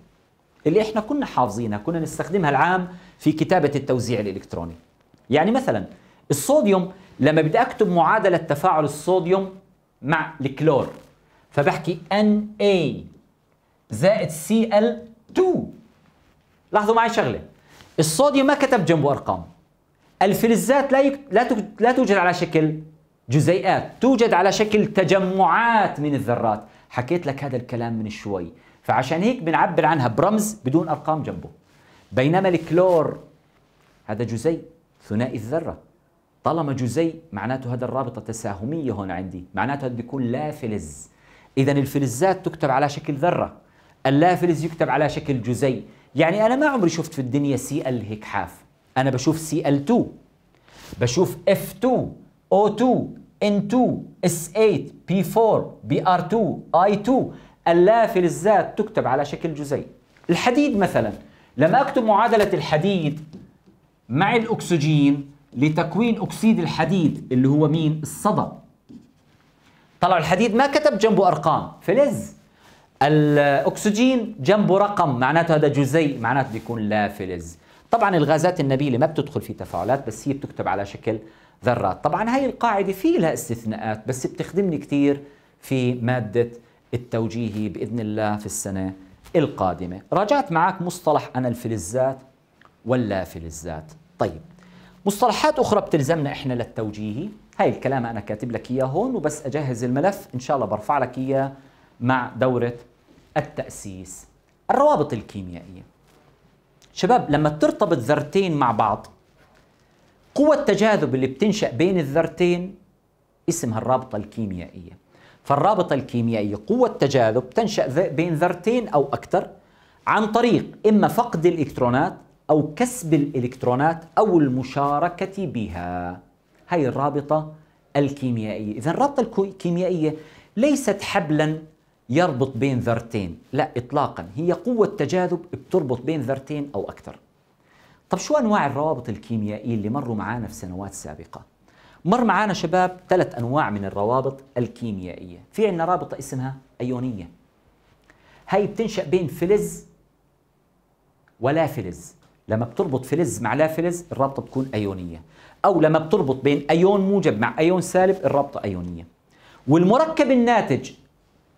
Speaker 1: اللي إحنا كنا حافظينها كنا نستخدمها العام في كتابة التوزيع الإلكتروني يعني مثلا الصوديوم لما بدي أكتب معادلة تفاعل الصوديوم مع الكلور فبحكي Na زائد Cl2 لاحظوا معي شغله الصوديوم ما كتب جنبه ارقام الفلزات لا يك... لا, ت... لا توجد على شكل جزيئات توجد على شكل تجمعات من الذرات حكيت لك هذا الكلام من شوي فعشان هيك بنعبر عنها برمز بدون ارقام جنبه بينما الكلور هذا جزيء ثنائي الذره طالما جزيء معناته هذا الرابطه تساهميه هون عندي معناته هذا يكون لا فلز إذا الفلزات تكتب على شكل ذرة اللافلز يكتب على شكل جزيء يعني أنا ما عمري شفت في الدنيا سي ال هيك حاف أنا بشوف سي ال 2 بشوف اف 2 او 2 ان 2 اس 8 بي 4 بي ار 2 اي 2 اللافلزات تكتب على شكل جزيء الحديد مثلا لما اكتب معادله الحديد مع الاكسجين لتكوين اكسيد الحديد اللي هو مين الصدى طلع الحديد ما كتب جنبه ارقام فلز الاكسجين جنبه رقم معناته هذا جزيء معناته بيكون لا فلز طبعا الغازات النبيله ما بتدخل في تفاعلات بس هي بتكتب على شكل ذرات طبعا هاي القاعده في لها استثناءات بس بتخدمني كثير في ماده التوجيهي باذن الله في السنه القادمه راجعت معك مصطلح انا الفلزات واللا فلزات طيب مصطلحات اخرى بتلزمنا احنا للتوجيهي هاي الكلام انا كاتب لك اياه هون وبس اجهز الملف ان شاء الله برفع لك اياه مع دوره التاسيس الروابط الكيميائيه شباب لما ترتبط ذرتين مع بعض قوة التجاذب اللي بتنشأ بين الذرتين اسمها الرابطة الكيميائية فالرابطة الكيميائية قوة تجاذب تنشأ بين ذرتين أو أكثر عن طريق إما فقد الإلكترونات أو كسب الإلكترونات أو المشاركة بها هي الرابطة الكيميائية إذا الرابطة الكيميائية ليست حبلا يربط بين ذرتين لا إطلاقا هي قوة تجاذب بتربط بين ذرتين أو أكثر طب شو أنواع الروابط الكيميائية اللي مروا معنا في سنوات سابقة مر معنا شباب ثلاث أنواع من الروابط الكيميائية في عندنا رابطة اسمها أيونية هي بتنشأ بين فلز ولا فلز لما بتربط فلز مع لا فلز الرابطة بتكون أيونية او لما بتربط بين ايون موجب مع ايون سالب الرابطه ايونيه والمركب الناتج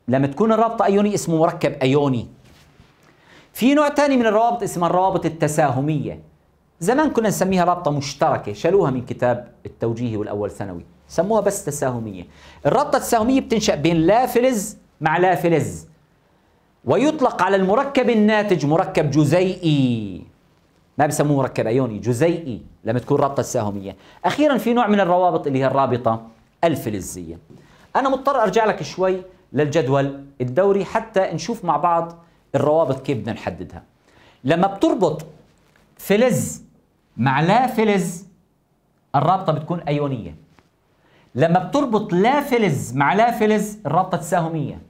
Speaker 1: لما تكون الرابطه ايونيه اسمه مركب ايوني في نوع ثاني من الروابط اسمها الروابط التساهميه زمان كنا نسميها رابطه مشتركه شالوها من كتاب التوجيهي والاول ثانوي سموها بس تساهميه الرابطه التساهميه بتنشا بين لا فلز مع لا فلز ويطلق على المركب الناتج مركب جزيئي ما بيسموه مركب ايوني جزيئي لما تكون رابطه تساهميه اخيرا في نوع من الروابط اللي هي الرابطه الفلزيه انا مضطر ارجع لك شوي للجدول الدوري حتى نشوف مع بعض الروابط كيف بدنا نحددها لما بتربط فلز مع لا فلز الرابطه بتكون ايونيه لما بتربط لا فلز مع لا فلز الرابطه تساهميه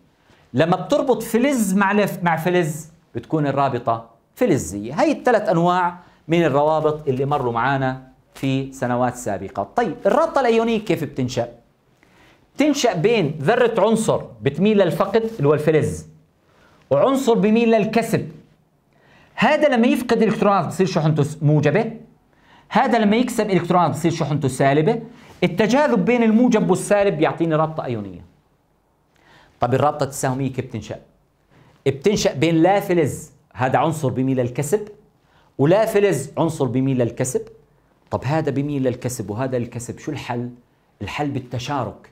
Speaker 1: لما بتربط فلز مع مع فلز بتكون الرابطه فلزية هي الثلاث أنواع من الروابط اللي مروا معانا في سنوات سابقة طيب الرابطة الأيونية كيف بتنشأ؟ بتنشأ بين ذرة عنصر بتميل للفقد اللي هو الفلز وعنصر بميل للكسب هذا لما يفقد الالكترونات بتصير شحنته موجبة هذا لما يكسب الكترونات بتصير شحنته سالبة التجاذب بين الموجب والسالب بيعطيني رابطة أيونية طب الرابطة التساهمية كيف بتنشأ؟ بتنشأ بين لا فلز هذا عنصر بميل الكسب ولا فلز عنصر بميل الكسب طب هذا بميل الكسب وهذا الكسب شو الحل الحل بالتشارك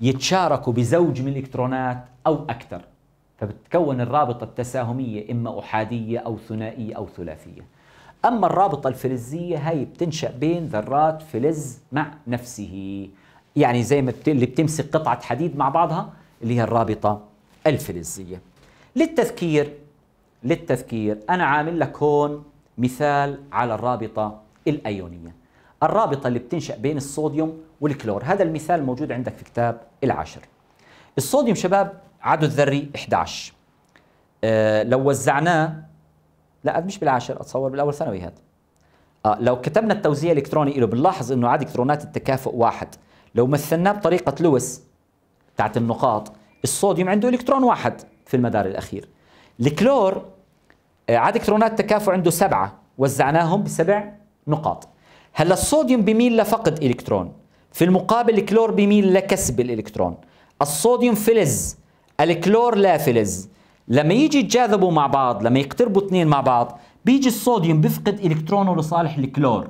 Speaker 1: يتشاركوا بزوج من الالكترونات او اكثر فبتكون الرابطه التساهميه اما احاديه او ثنائيه او ثلاثيه اما الرابطه الفلزيه هي بتنشا بين ذرات فلز مع نفسه يعني زي ما اللي بتمسك قطعه حديد مع بعضها اللي هي الرابطه الفلزيه للتذكير للتذكير أنا عامل لك هون مثال على الرابطة الأيونية الرابطة اللي بتنشأ بين الصوديوم والكلور هذا المثال موجود عندك في كتاب العاشر الصوديوم شباب عدد ذري 11 أه لو وزعناه لا مش بالعاشر اتصور بالاول ثانوي هذا أه لو كتبنا التوزيع الالكتروني له بنلاحظ انه عدد الكترونات التكافؤ واحد لو مثلناه بطريقه لويس بتاعت النقاط الصوديوم عنده الكترون واحد في المدار الاخير الكلور آه، عدد الكترونات تكافؤ عنده سبعة وزعناهم بسبع نقاط هلا الصوديوم بميل لفقد الكترون في المقابل الكلور بميل لكسب الالكترون الصوديوم فلز الكلور لا فلز لما يجي يتجاذبوا مع بعض لما يقتربوا اثنين مع بعض بيجي الصوديوم بيفقد الكترونه لصالح الكلور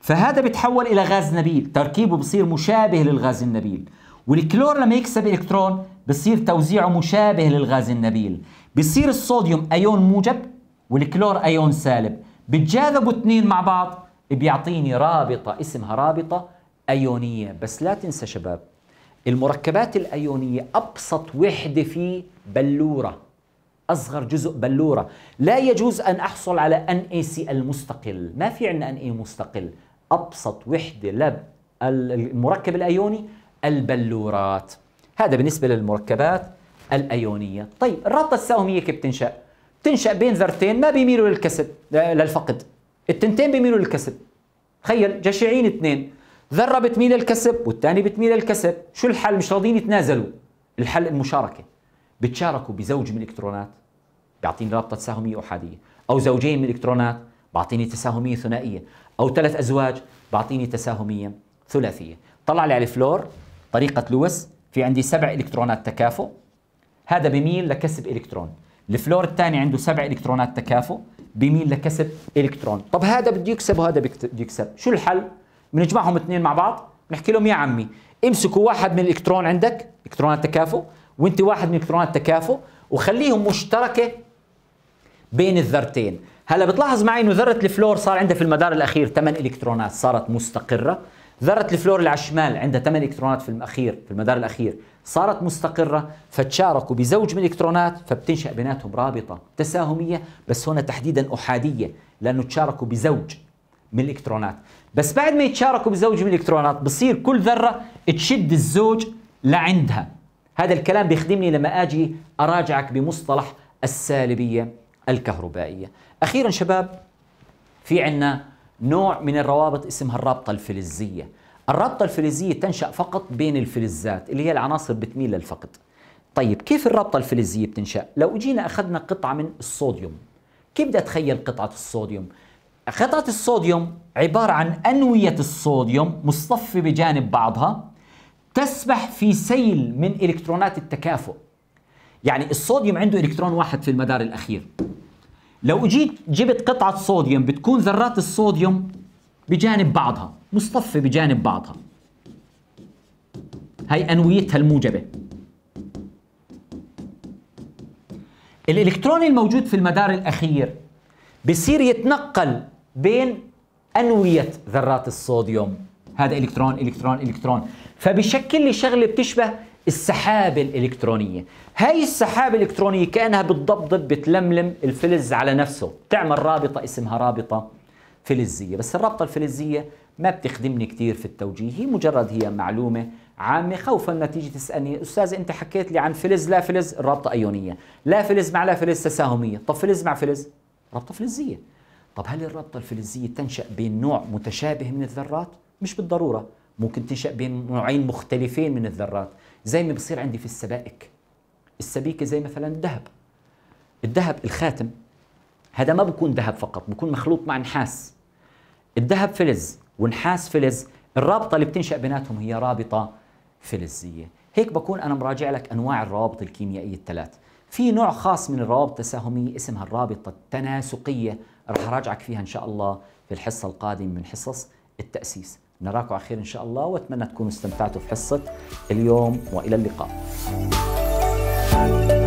Speaker 1: فهذا بيتحول الى غاز نبيل تركيبه بصير مشابه للغاز النبيل والكلور لما يكسب الكترون بصير توزيعه مشابه للغاز النبيل بصير الصوديوم ايون موجب والكلور ايون سالب بتجاذبوا اثنين مع بعض بيعطيني رابطه اسمها رابطه ايونيه بس لا تنسى شباب المركبات الايونيه ابسط وحده في بلوره اصغر جزء بلوره لا يجوز ان احصل على ان اي سي المستقل ما في عندنا ان اي مستقل ابسط وحده لب المركب الايوني البلورات هذا بالنسبه للمركبات الايونيه طيب الرابطه السهميه كيف بتنشا بتنشا بين ذرتين ما بيميلوا للكسب آه، للفقد التنتين بيميلوا للكسب تخيل جشعين اثنين ذره بتميل للكسب والثاني بتميل للكسب شو الحل مش راضيين يتنازلوا الحل المشاركه بتشاركوا بزوج من الكترونات بيعطيني رابطه تساهميه احاديه او زوجين من الكترونات بعطيني تساهميه ثنائيه او ثلاث ازواج بعطيني تساهميه ثلاثيه طلع لي على الفلور طريقه لويس في عندي سبع الكترونات تكافؤ هذا بميل لكسب الكترون الفلور الثاني عنده سبع الكترونات تكافؤ بميل لكسب الكترون طب هذا بده يكسب وهذا بده يكسب شو الحل بنجمعهم اثنين مع بعض بنحكي لهم يا عمي امسكوا واحد من الالكترون عندك الكترونات تكافؤ وانت واحد من الكترونات تكافؤ وخليهم مشتركه بين الذرتين هلا بتلاحظ معي انه ذره الفلور صار عندها في المدار الاخير 8 الكترونات صارت مستقره ذره الفلور اللي على الشمال عندها 8 الكترونات في الاخير في المدار الاخير صارت مستقره فتشاركوا بزوج من الالكترونات فبتنشا بيناتهم رابطه تساهميه بس هنا تحديدا احاديه لانه تشاركوا بزوج من الالكترونات بس بعد ما يتشاركوا بزوج من الالكترونات بصير كل ذره تشد الزوج لعندها هذا الكلام بيخدمني لما اجي اراجعك بمصطلح السالبيه الكهربائيه اخيرا شباب في عندنا نوع من الروابط اسمها الرابطة الفلزية الرابطة الفلزية تنشأ فقط بين الفلزات اللي هي العناصر بتميل للفقد طيب كيف الرابطة الفلزية بتنشأ؟ لو جينا أخذنا قطعة من الصوديوم كيف بدي أتخيل قطعة الصوديوم؟ قطعة الصوديوم عبارة عن أنوية الصوديوم مصطفة بجانب بعضها تسبح في سيل من إلكترونات التكافؤ يعني الصوديوم عنده إلكترون واحد في المدار الأخير لو اجيت جبت قطعه صوديوم بتكون ذرات الصوديوم بجانب بعضها مصطفه بجانب بعضها هاي انويتها الموجبه الالكترون الموجود في المدار الاخير بصير يتنقل بين انويه ذرات الصوديوم هذا الكترون الكترون الكترون فبشكل لي شغله بتشبه السحابة الإلكترونية هاي السحابة الإلكترونية كأنها بتضبضب بتلملم الفلز على نفسه بتعمل رابطة اسمها رابطة فلزية بس الرابطة الفلزية ما بتخدمني كثير في التوجيه هي مجرد هي معلومة عامة خوفا ما تيجي تسألني أستاذ أنت حكيت لي عن فلز لا فلز الرابطة أيونية لا فلز مع لا فلز تساهمية طب فلز مع فلز رابطة فلزية طب هل الرابطة الفلزية تنشأ بين نوع متشابه من الذرات؟ مش بالضرورة ممكن تنشأ بين نوعين مختلفين من الذرات زي ما بصير عندي في السبائك السبيكة زي مثلا الذهب الذهب الخاتم هذا ما بكون ذهب فقط بكون مخلوط مع نحاس الذهب فلز ونحاس فلز الرابطة اللي بتنشأ بيناتهم هي رابطة فلزية هيك بكون أنا مراجع لك أنواع الروابط الكيميائية الثلاث في نوع خاص من الروابط التساهمية اسمها الرابطة التناسقية رح أراجعك فيها إن شاء الله في الحصة القادمة من حصص التأسيس نراكم على خير إن شاء الله وأتمنى تكونوا استمتعتوا في حصة اليوم وإلى اللقاء